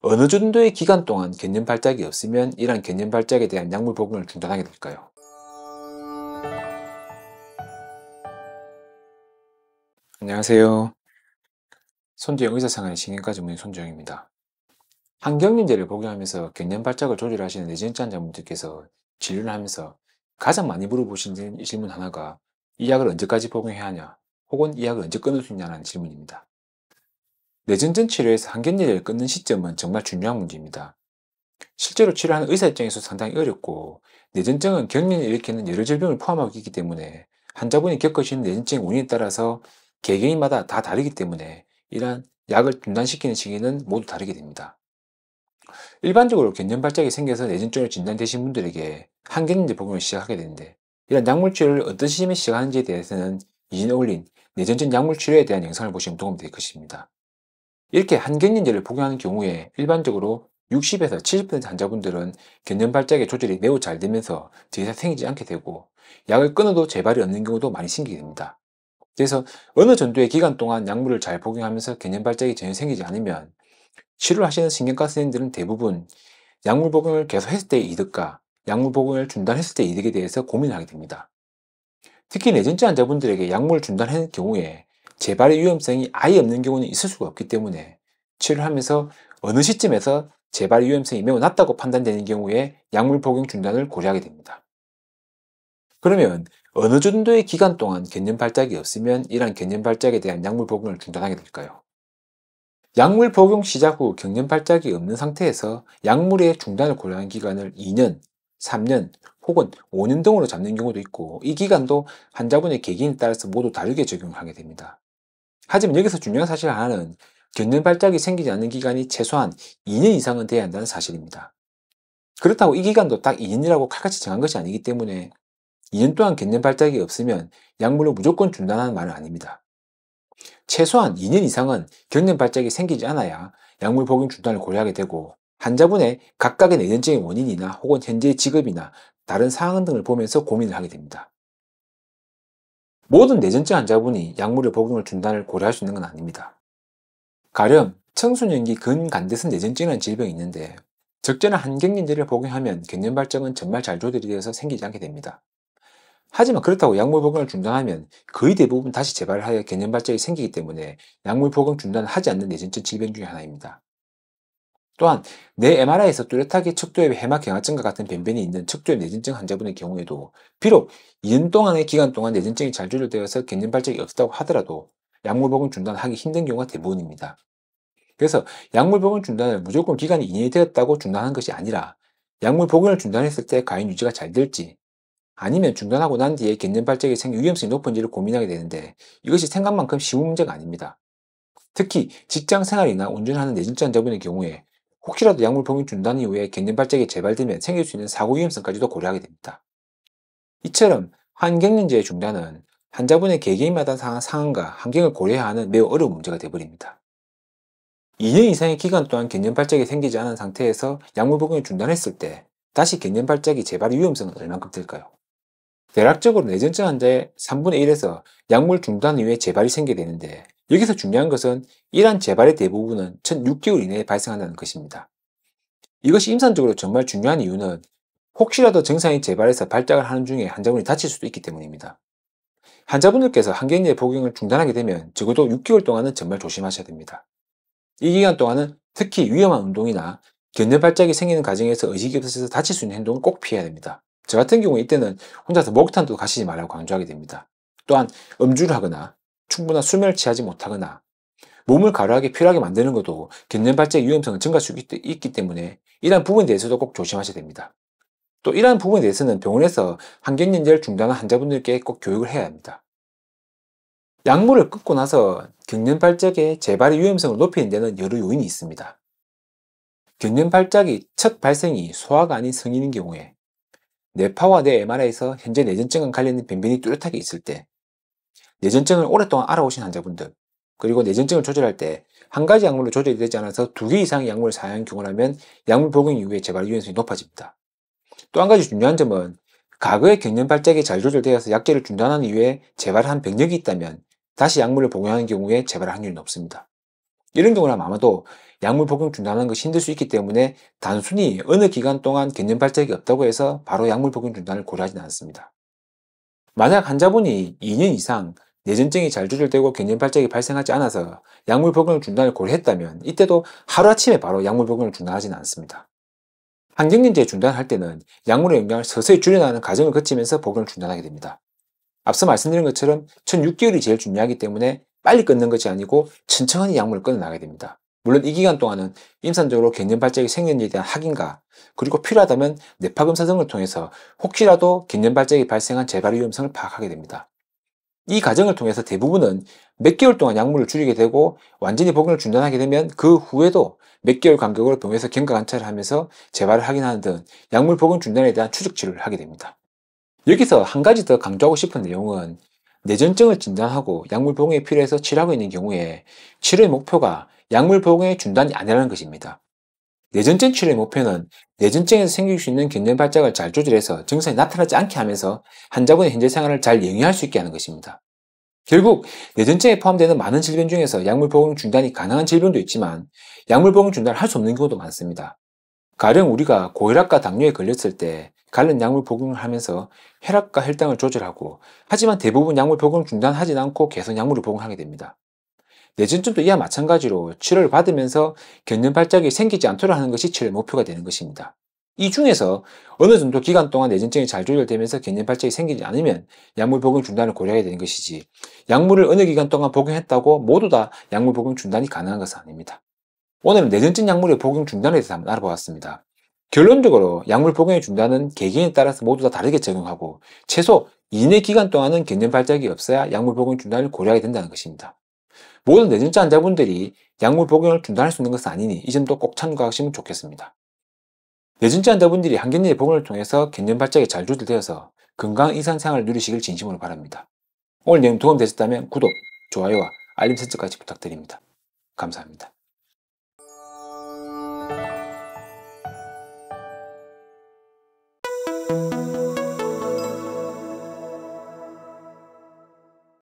어느 정도의 기간 동안 개념 발작이 없으면 이러한 개념 발작에 대한 약물 복용을 중단하게 될까요? 안녕하세요. 손재영 의사생활 신경과 전문의 손재영입니다. 항경련제를 복용하면서 개념 발작을 조절하시는 내진 환자분들께서 진료를 하면서 가장 많이 물어보시는 질문 하나가 이 약을 언제까지 복용해야 하냐 혹은 이 약을 언제 끊을 수 있냐는 질문입니다. 뇌전 전치료에서 항견제를 끊는 시점은 정말 중요한 문제입니다. 실제로 치료하는 의사 입장에서 상당히 어렵고 뇌전증은 경련을 일으키는 여러 질병을 포함하고 있기 때문에 환자분이 겪으시는 뇌전증 원인에 따라서 개개인마다 다 다르기 때문에 이러한 약을 중단시키는 시기는 모두 다르게 됩니다. 일반적으로 경련 발작이 생겨서 뇌전증을 진단되신 분들에게 항견인제 복용을 시작하게 되는데 이런 약물 치료를 어떤 시점에 시작하는지에 대해서는 이진 올린 뇌전증 약물 치료에 대한 영상을 보시면 도움이 될 것입니다. 이렇게 한경련제를 복용하는 경우에 일반적으로 60에서 70% 환자분들은 경념 발작의 조절이 매우 잘 되면서 더 이상 생기지 않게 되고 약을 끊어도 재발이 없는 경우도 많이 생기게 됩니다. 그래서 어느 정도의 기간 동안 약물을 잘 복용하면서 경념 발작이 전혀 생기지 않으면 치료하시는 신경과 선생님들은 대부분 약물 복용을 계속했을 때의 이득과 약물 복용을 중단했을 때의 이득에 대해서 고민을 하게 됩니다. 특히 내전자 환자분들에게 약물 을 중단하는 경우에 재발의 위험성이 아예 없는 경우는 있을 수가 없기 때문에 치료를 하면서 어느 시점에서 재발 의 위험성이 매우 낮다고 판단되는 경우에 약물 복용 중단을 고려하게 됩니다. 그러면 어느 정도의 기간 동안 개념 발작이 없으면 이러한 개념 발작에 대한 약물 복용을 중단하게 될까요? 약물 복용 시작 후 경련 발작이 없는 상태에서 약물의 중단을 고려하는 기간을 2년, 3년 혹은 5년 등으로 잡는 경우도 있고 이 기간도 환자분의 개개인에 따라서 모두 다르게 적용하게 됩니다. 하지만 여기서 중요한 사실 하나는 경련 발작이 생기지 않는 기간이 최소한 2년 이상은 돼야 한다는 사실입니다. 그렇다고 이 기간도 딱 2년이라고 칼같이 정한 것이 아니기 때문에 2년 동안 경련 발작이 없으면 약물로 무조건 중단하는 말은 아닙니다. 최소한 2년 이상은 경련 발작이 생기지 않아야 약물 복용 중단을 고려하게 되고 환자분의 각각의 내전증의 원인이나 혹은 현재의 직업이나 다른 상황 등을 보면서 고민을 하게 됩니다. 모든 내전증 환자분이 약물의 복용을 중단을 고려할 수 있는 건 아닙니다. 가령 청소년기 근간대성 내전증이라는 질병이 있는데 적절한 한경련제를 복용하면 경련 발정은 정말 잘조절되어서 생기지 않게 됩니다. 하지만 그렇다고 약물 복용을 중단하면 거의 대부분 다시 재발하여 경련 발정이 생기기 때문에 약물 복용 중단을 하지 않는 내전증 질병 중의 하나입니다. 또한 내 MRI에서 뚜렷하게 척도의 해막 경화증과 같은 변변이 있는 척도의 내진증 환자분의 경우에도 비록 2년 동안의 기간 동안 내진증이 잘 조절되어서 갱년 발작이 없었다고 하더라도 약물 복용 중단하기 힘든 경우가 대부분입니다. 그래서 약물 복용 중단을 무조건 기간이 2년이 되었다고 중단한 것이 아니라 약물 복용을 중단했을 때 과연 유지가 잘 될지 아니면 중단하고 난 뒤에 갱년 발작이 생길 위험성이 높은지를 고민하게 되는데 이것이 생각만큼 쉬운 문제가 아닙니다. 특히 직장 생활이나 운전하는 내진증 환자분의 경우에 혹시라도 약물 복용 중단 이후에 갱년발작이 재발되면 생길 수 있는 사고 위험성까지도 고려하게 됩니다. 이처럼 한갱년제의 중단은 환자분의 개개인마다 상황과 환경을 고려해야 하는 매우 어려운 문제가 되어버립니다. 2년 이상의 기간 동안 갱년발작이 생기지 않은 상태에서 약물 복용을 중단했을 때 다시 갱년발작이 재발 의 위험성은 얼만큼 될까요? 대략적으로 뇌전증 환자의 3분의 1에서 약물 중단 이후에 재발이 생겨게 되는데 여기서 중요한 것은 이러한 재발의 대부분은 1,6개월 이내에 발생한다는 것입니다. 이것이 임산적으로 정말 중요한 이유는 혹시라도 증상이 재발해서 발작을 하는 중에 환자분이 다칠 수도 있기 때문입니다. 환자분들께서 항경제 복용을 중단하게 되면 적어도 6개월 동안은 정말 조심하셔야 됩니다. 이 기간 동안은 특히 위험한 운동이나 견내 발작이 생기는 과정에서 의식이 없어서 다칠 수 있는 행동은 꼭 피해야 됩니다. 저 같은 경우 이때는 혼자서 목욕탕도 가시지 말라고 강조하게 됩니다. 또한 음주를 하거나 충분한 수면을 취하지 못하거나 몸을 가루하게 필요하게 만드는 것도 갱년발작 의 위험성을 증가할 수 있기 때문에 이러한 부분에 대해서도 꼭 조심하셔야 됩니다. 또 이러한 부분에 대해서는 병원에서 항경련제를 중단한 환자분들께 꼭 교육을 해야 합니다. 약물을 끊고 나서 경련발작의 재발의 위험성을 높이는 데는 여러 요인이 있습니다. 경련발작이 첫 발생이 소아가 아닌 성인인 경우에 뇌파와 내 MRI에서 현재 뇌전증과 관련된 변변이 뚜렷하게 있을 때, 뇌전증을 오랫동안 알아오신 환자분들, 그리고 뇌전증을 조절할 때 한 가지 약물로 조절이 되지 않아서 두 개 이상의 약물을 사용한 경우라면 약물 복용 이후에 재발 위험성이 높아집니다. 또 한 가지 중요한 점은 과거의 경련 발작이 잘 조절되어서 약제를 중단한 이후에 재발한 병력이 있다면 다시 약물을 복용하는 경우에 재발할 확률이 높습니다. 이런 경우라면 아마도 약물 복용 중단하는 것이 힘들 수 있기 때문에 단순히 어느 기간 동안 개념 발작이 없다고 해서 바로 약물 복용 중단을 고려하지는 않습니다. 만약 환자분이 2년 이상 내전증이 잘 조절되고 개념 발작이 발생하지 않아서 약물 복용 중단을 고려했다면 이때도 하루아침에 바로 약물 복용을 중단하지는 않습니다. 항경련제 중단할 때는 약물의 영향을 서서히 줄여나가는 과정을 거치면서 복용을 중단하게 됩니다. 앞서 말씀드린 것처럼 1 6개월이 제일 중요하기 때문에 빨리 끊는 것이 아니고 천천히 약물을 끊어 나가야 됩니다. 물론 이 기간 동안은 임산적으로 갱년 발작이 생겼는지에 대한 확인과 그리고 필요하다면 뇌파검사 등을 통해서 혹시라도 갱년 발작이 발생한 재발 위험성을 파악하게 됩니다. 이 과정을 통해서 대부분은 몇 개월 동안 약물을 줄이게 되고 완전히 복용을 중단하게 되면 그 후에도 몇 개월 간격으로 병에서 경과 관찰을 하면서 재발을 확인하는 등 약물 복용 중단에 대한 추적 치료를 하게 됩니다. 여기서 한 가지 더 강조하고 싶은 내용은 내전증을 진단하고 약물 복용에 필요해서 치료하고 있는 경우에 치료의 목표가 약물 복용의 중단이 아니라는 것입니다. 내전증 치료의 목표는 내전증에서 생길 수 있는 경련 발작을 잘 조절해서 증상이 나타나지 않게 하면서 환자분의 현재 생활을 잘 영위할 수 있게 하는 것입니다. 결국 내전증에 포함되는 많은 질병 중에서 약물 복용 중단이 가능한 질병도 있지만 약물 복용 중단을 할 수 없는 경우도 많습니다. 가령 우리가 고혈압과 당뇨에 걸렸을 때 갈른 약물 복용을 하면서 혈압과 혈당을 조절하고 하지만 대부분 약물 복용 중단하지 않고 계속 약물을 복용하게 됩니다. 뇌전증도 이와 마찬가지로 치료를 받으면서 견련 발작이 생기지 않도록 하는 것이 치료 목표가 되는 것입니다. 이 중에서 어느 정도 기간 동안 뇌전증이잘 조절되면서 견련 발작이 생기지 않으면 약물 복용 중단을 고려해야 되는 것이지 약물을 어느 기간 동안 복용했다고 모두 다 약물 복용 중단이 가능한 것은 아닙니다. 오늘은 뇌전증 약물의 복용 중단에 대해서 한번 알아보았습니다. 결론적으로 약물 복용해 준다는 개개인에 따라서 모두 다 다르게 적용하고 최소 2년 기간 동안은 경련 발작이 없어야 약물 복용 중단을 고려하게 된다는 것입니다. 모든 내진자 환자분들이 약물 복용을 중단할 수 있는 것은 아니니 이 점도 꼭 참고하시면 좋겠습니다. 내진자 환자분들이 한경련의 복용을 통해서 경련 발작이 잘 조절되어서 건강이상생활을 누리시길 진심으로 바랍니다. 오늘 내용 도움되셨다면 구독, 좋아요와 알림 설정까지 부탁드립니다. 감사합니다.